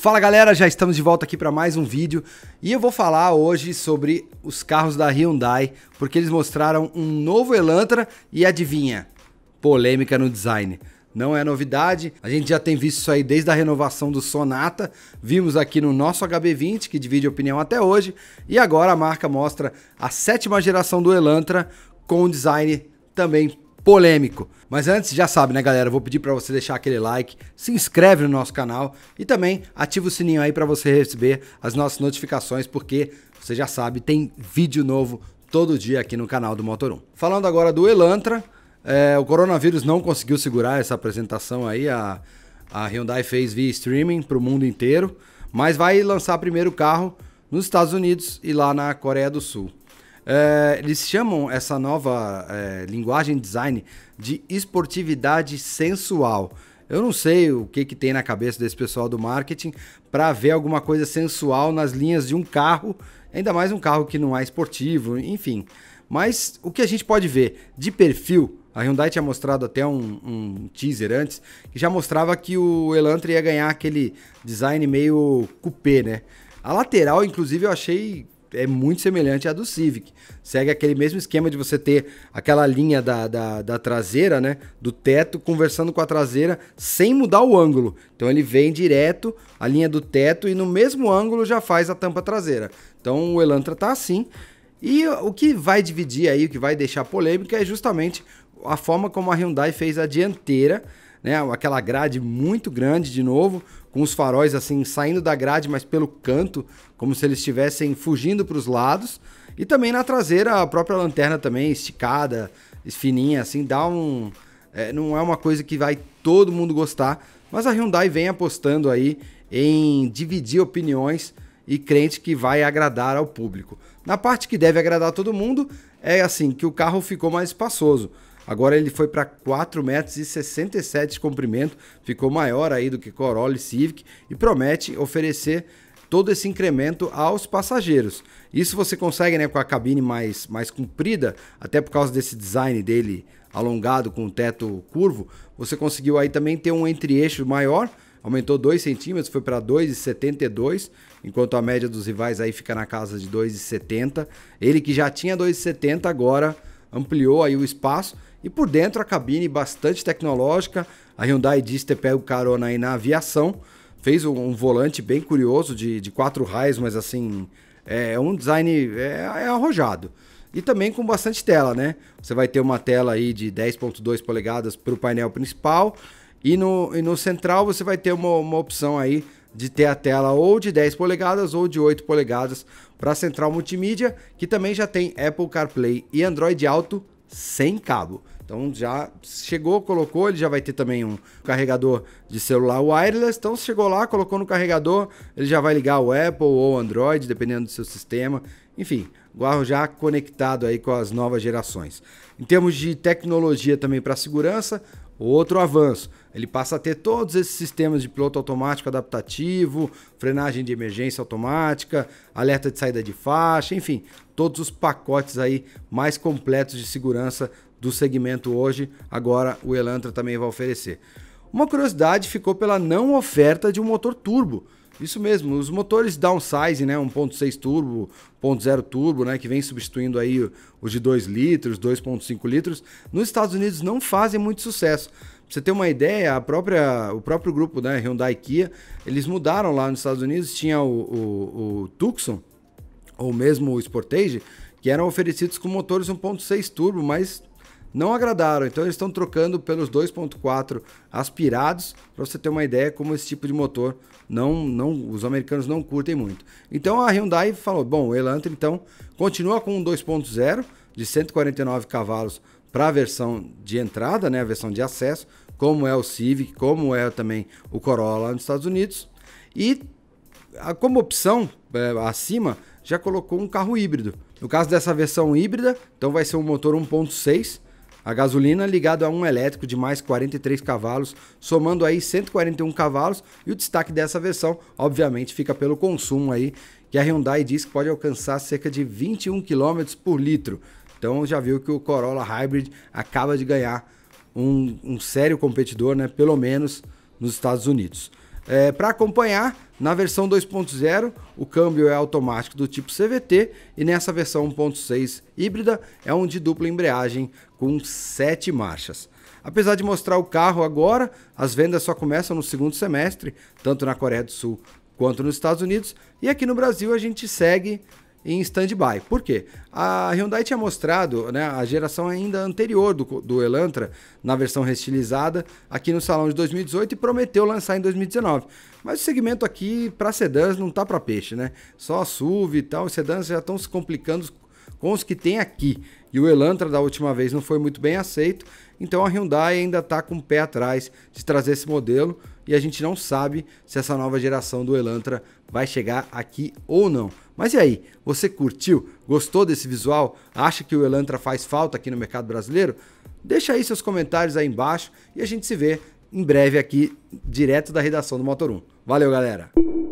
Fala galera, já estamos de volta aqui para mais um vídeo e eu vou falar hoje sobre os carros da Hyundai, porque eles mostraram um novo Elantra e adivinha, polêmica no design. Não é novidade, a gente já tem visto isso aí desde a renovação do Sonata, vimos aqui no nosso HB20, que divide opinião até hoje, e agora a marca mostra a sétima geração do Elantra com um design também polêmico. Mas antes, já sabe, né, galera? vou pedir para você deixar aquele like, se inscreve no nosso canal e também ativa o sininho aí para você receber as nossas notificações, porque você já sabe, tem vídeo novo todo dia aqui no canal do Motor 1. Falando agora do Elantra, é, o coronavírus não conseguiu segurar essa apresentação aí, a, a Hyundai fez via streaming para o mundo inteiro, mas vai lançar primeiro carro nos Estados Unidos e lá na Coreia do Sul. É, eles chamam essa nova é, linguagem design de esportividade sensual. Eu não sei o que, que tem na cabeça desse pessoal do marketing para ver alguma coisa sensual nas linhas de um carro, ainda mais um carro que não é esportivo, enfim. Mas o que a gente pode ver de perfil, a Hyundai tinha mostrado até um, um teaser antes, que já mostrava que o Elantra ia ganhar aquele design meio coupé, né? A lateral, inclusive, eu achei é muito semelhante à do Civic. Segue aquele mesmo esquema de você ter aquela linha da, da, da, traseira, né? Do teto conversando com a traseira sem mudar o ângulo. Então ele vem direto a linha do teto e no mesmo ângulo já faz a tampa traseira. Então o Elantra tá assim. E o que vai dividir aí, o que vai deixar polêmica é justamente a forma como a Hyundai fez a dianteira né? Aquela grade muito grande de novo, com os faróis assim saindo da grade, mas pelo canto, como se eles estivessem fugindo para os lados. E também na traseira a própria lanterna também esticada, fininha, assim, dá um é, não é uma coisa que vai todo mundo gostar, mas a Hyundai vem apostando aí em dividir opiniões e crente que vai agradar ao público. Na parte que deve agradar todo mundo é assim que o carro ficou mais espaçoso. Agora ele foi para 4 metros e 67 de comprimento, ficou maior aí do que Corolla e Civic e promete oferecer todo esse incremento aos passageiros. Isso você consegue né, com a cabine mais, mais comprida, até por causa desse design dele alongado com o teto curvo, você conseguiu aí também ter um entre-eixo maior, aumentou 2 centímetros, foi para 2,72, enquanto a média dos rivais aí fica na casa de 2,70. Ele que já tinha 2,70 agora ampliou aí o espaço e por dentro a cabine bastante tecnológica. A Hyundai disse ter pego carona aí na aviação, fez um, um volante bem curioso de, de quatro raios, mas assim, é, é um design é, é arrojado e também com bastante tela, né? Você vai ter uma tela aí de 10.2 polegadas para o painel principal e no, e no central você vai ter uma, uma opção aí de ter a tela ou de 10 polegadas ou de 8 polegadas para a central multimídia, que também já tem Apple CarPlay e Android Auto sem cabo. Então já chegou, colocou, ele já vai ter também um carregador de celular wireless. Então chegou lá, colocou no carregador, ele já vai ligar o Apple ou Android, dependendo do seu sistema. Enfim, Guarro já conectado aí com as novas gerações. Em termos de tecnologia também para segurança, Outro avanço, ele passa a ter todos esses sistemas de piloto automático adaptativo, frenagem de emergência automática, alerta de saída de faixa, enfim, todos os pacotes aí mais completos de segurança do segmento hoje, agora o Elantra também vai oferecer. Uma curiosidade ficou pela não oferta de um motor turbo. Isso mesmo, os motores downsizing, né, 1.6 turbo, 1.0 turbo, né, que vem substituindo aí os de 2 litros, 2.5 litros, nos Estados Unidos não fazem muito sucesso. Pra você ter uma ideia, a própria, o próprio grupo, né, Hyundai Kia, eles mudaram lá nos Estados Unidos, tinha o, o, o Tucson, ou mesmo o Sportage, que eram oferecidos com motores 1.6 turbo, mas não agradaram. Então eles estão trocando pelos 2.4 aspirados, para você ter uma ideia como esse tipo de motor não, não os americanos não curtem muito. Então a Hyundai falou: "Bom, o Elantra então continua com um 2.0 de 149 cavalos para a versão de entrada, né, a versão de acesso, como é o Civic, como é também o Corolla nos Estados Unidos, e como opção é, acima já colocou um carro híbrido. No caso dessa versão híbrida, então vai ser um motor 1.6 a gasolina ligado a um elétrico de mais 43 cavalos, somando aí 141 cavalos, e o destaque dessa versão, obviamente, fica pelo consumo aí, que a Hyundai diz que pode alcançar cerca de 21 km por litro. Então já viu que o Corolla Hybrid acaba de ganhar um, um sério competidor, né? pelo menos nos Estados Unidos. É, Para acompanhar, na versão 2.0, o câmbio é automático do tipo CVT e nessa versão 1.6 híbrida é um de dupla embreagem com 7 marchas. Apesar de mostrar o carro agora, as vendas só começam no segundo semestre, tanto na Coreia do Sul quanto nos Estados Unidos, e aqui no Brasil a gente segue em stand-by. Por quê? A Hyundai tinha mostrado né, a geração ainda anterior do, do Elantra, na versão restilizada, aqui no salão de 2018 e prometeu lançar em 2019. Mas o segmento aqui para sedãs não tá para peixe, né? Só a SUV e tal, os sedãs já estão se complicando com os que tem aqui. E o Elantra da última vez não foi muito bem aceito, então a Hyundai ainda está com o pé atrás de trazer esse modelo e a gente não sabe se essa nova geração do Elantra vai chegar aqui ou não. Mas e aí, você curtiu? Gostou desse visual? Acha que o Elantra faz falta aqui no mercado brasileiro? Deixa aí seus comentários aí embaixo e a gente se vê em breve aqui direto da redação do Motor 1. Valeu, galera!